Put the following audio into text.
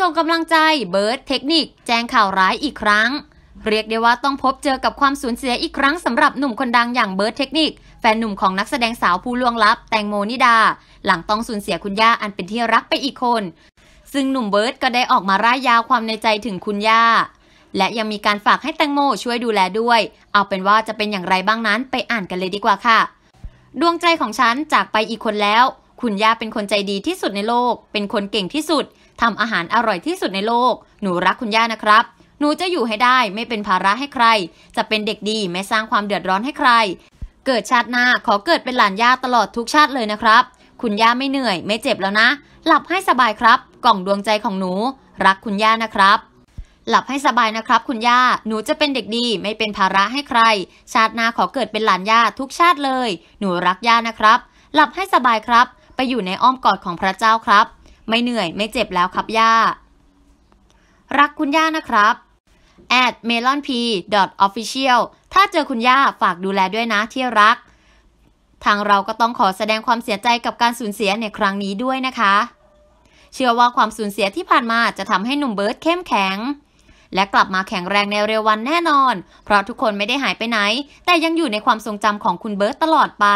ส่งกำลังใจเบิร์ดเทคนิค แจ้งข่าวร้ายอีกครั้ง เรียกได้ว่าต้องพบเจอกับความสูญเสียอีกครั้งสำหรับหนุ่มคนดังอย่างเบิร์ดเทคนิคแฟนหนุ่มของนักแสดงสาวผู้ล่วงลับแตงโมนิดา หลังต้องสูญเสียคุณย่าอันเป็นที่รักไปอีกคน ซึ่งหนุ่มเบิร์ดก็ได้ออกมาร่ายยาวความในใจถึงคุณย่า และยังมีการฝากให้แตงโมช่วยดูแลด้วย เอาเป็นว่าจะเป็นอย่างไรบ้างนั้นไปอ่านกันเลยดีกว่าค่ะดวงใจของฉันจากไปอีกคนแล้ว คุณย่าเป็นคนใจดีที่สุดในโลก เป็นคนเก่งที่สุดทำ อาหาร อร่อยที่สุดในโลก หนูรักคุณย่านะครับ หนูจะอยู่ให้ได้ไม่เป็นภาระให้ใคร จะเป็นเด็กดีไม่สร้างความเดือดร้อนให้ใคร เกิดชาติหน้าขอเกิดเป็นหลานย่าตลอดทุกชาติเลยนะครับ คุณย่าไม่เหนื่อย ไม่เจ็บ แล้วนะ หลับให้สบายครับ กล่องดวงใจของหนู รักคุณย่านะครับ หลับให้สบายนะครับ คุณย่า หนูจะเป็นเด็กดี ไม่เป็นภาระให้ใคร ชาติหน้าขอเกิดเป็นหลานย่าทุกชาติเลย หนูรักย่านะครับ หลับให้สบายครับ ไปอยู่ในอ้อมกอดของพระเจ้าครับไม่เหนื่อยไม่เจ็บแล้วครับย่า รักคุณย่านะครับ at melonp.official ถ้าเจอคุณย่าฝากดูแลด้วยนะที่รัก ทางเราก็ต้องขอแสดงความเสียใจกับการสูญเสียในครั้งนี้ด้วยนะคะ เชื่อว่าความสูญเสียที่ผ่านมาจะทำให้หนุ่มเบิร์ดเข้มแข็ง และกลับมาแข็งแรงในเร็ววันแน่นอน เพราะทุกคนไม่ได้หายไปไหน แต่ยังอยู่ในความทรงจำของคุณเบิร์ตตลอดไป